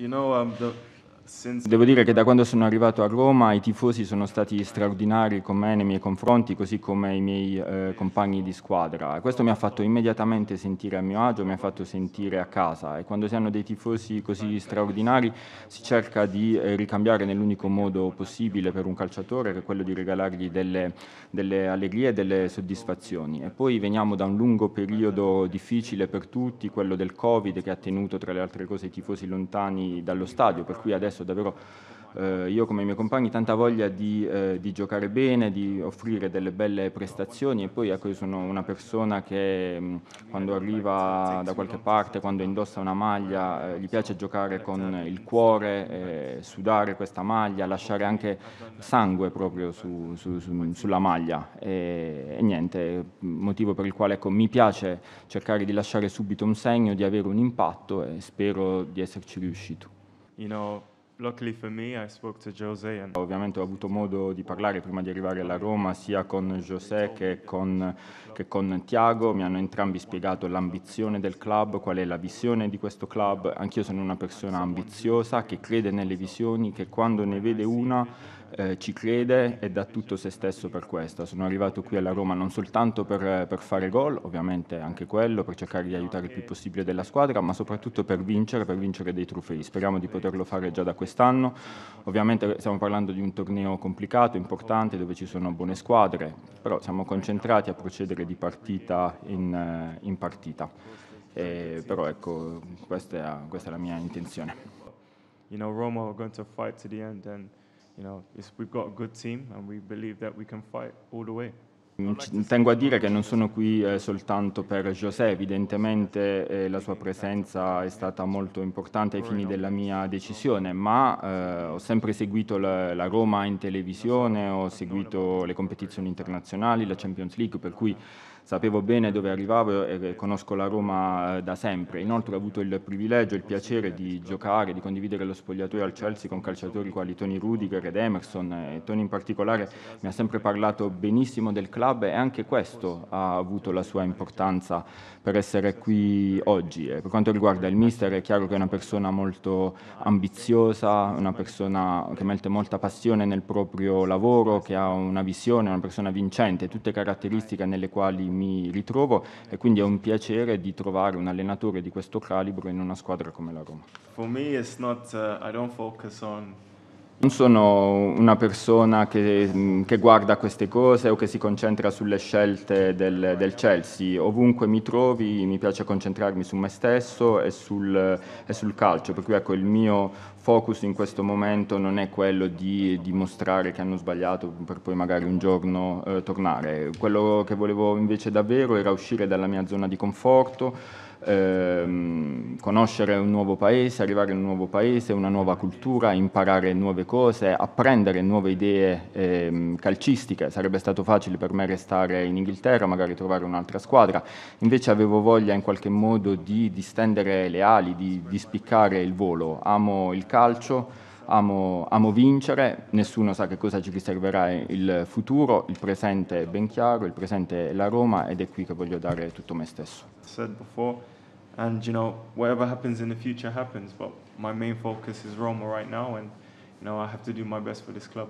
you know, um, the, Devo dire che da quando sono arrivato a Roma i tifosi sono stati straordinari con me nei miei confronti, così come i miei eh, compagni di squadra. Questo mi ha fatto immediatamente sentire a mio agio, mi ha fatto sentire a casa e quando si hanno dei tifosi così straordinari si cerca di eh, ricambiare nell'unico modo possibile per un calciatore, che è quello di regalargli delle, delle allegrie e delle soddisfazioni. E poi veniamo da un lungo periodo difficile per tutti, quello del Covid che ha tenuto tra le altre cose i tifosi lontani dallo stadio, per cui adesso adesso davvero eh, io come i miei compagni tanta voglia di, eh, di, giocare bene, di offrire delle belle prestazioni e poi ecco io sono una persona che mh, mm, quando arriva da qualche parte, quando indossa una maglia, eh, gli piace giocare con il cuore, eh, sudare questa maglia, lasciare anche sangue proprio su, su, su, sulla maglia e, e, niente, motivo per il quale ecco, mi piace cercare di lasciare subito un segno, di avere un impatto e spero di esserci riuscito. You know, Luckily for me, I spoke to Jose And... Ovviamente ho avuto modo di parlare prima di arrivare alla Roma sia con José che con, che con Tiago, mi hanno entrambi spiegato l'ambizione del club, qual è la visione di questo club. Anch'io sono una persona ambiziosa che crede nelle visioni, che quando ne vede una eh, ci crede e dà tutto se stesso per questa. Sono arrivato qui alla Roma non soltanto per, per fare gol, ovviamente anche quello, per cercare di aiutare il più possibile della squadra, ma soprattutto per vincere, per vincere dei trofei. Speriamo di poterlo fare già da questa quest'anno. Ovviamente stiamo parlando di un torneo complicato, importante, dove ci sono buone squadre, però siamo concentrati a procedere di partita in, eh, in partita. E, però ecco, questa è, questa è la mia intenzione. You know, Roma are going to fight to the end and, you know, we've got a good team and we believe that we can fight all the way. Tengo a dire che non sono qui eh, soltanto per José, evidentemente eh, la sua presenza è stata molto importante ai fini della mia decisione, ma eh, ho sempre seguito la, la, Roma in televisione, ho seguito le competizioni internazionali, la Champions League, per cui sapevo bene dove arrivavo e conosco la Roma eh, da sempre. Inoltre ho avuto il privilegio e il piacere di giocare, di condividere lo spogliatoio al Chelsea con calciatori quali Tony Rudiger ed Emerson. Eh, e Tony in particolare mi ha sempre parlato benissimo del club e anche questo ha avuto la sua importanza per essere qui oggi. E eh, per quanto riguarda il mister è chiaro che è una persona molto ambiziosa, una persona che mette molta passione nel proprio lavoro, che ha una visione, una persona vincente, tutte caratteristiche nelle quali mi ritrovo e quindi è un piacere di trovare un allenatore di questo calibro in una squadra come la Roma. For me it's not uh, I don't focus on non sono una persona che, mm, che, guarda queste cose o che si concentra sulle scelte del, del, Chelsea. Ovunque mi trovi mi piace concentrarmi su me stesso e sul, e sul calcio, per cui ecco, il mio focus in questo momento non è quello di dimostrare che hanno sbagliato per poi magari un giorno eh, tornare. Quello che volevo invece davvero era uscire dalla mia zona di conforto ehm, conoscere un nuovo paese, arrivare in un nuovo paese, una nuova cultura, imparare nuove cose, apprendere nuove idee ehm, calcistiche. Sarebbe stato facile per me restare in Inghilterra, magari trovare un'altra squadra. Invece avevo voglia in qualche modo di distendere le ali, di, di spiccare il volo. Amo il calcio amo, amo vincere, nessuno sa che cosa ci riserverà il futuro, il presente è ben chiaro, il presente è la Roma ed è qui che voglio dare tutto me stesso. Said before, and you know, whatever happens in the future happens, but my main focus is Roma right now and you know, I have to do my best for this club.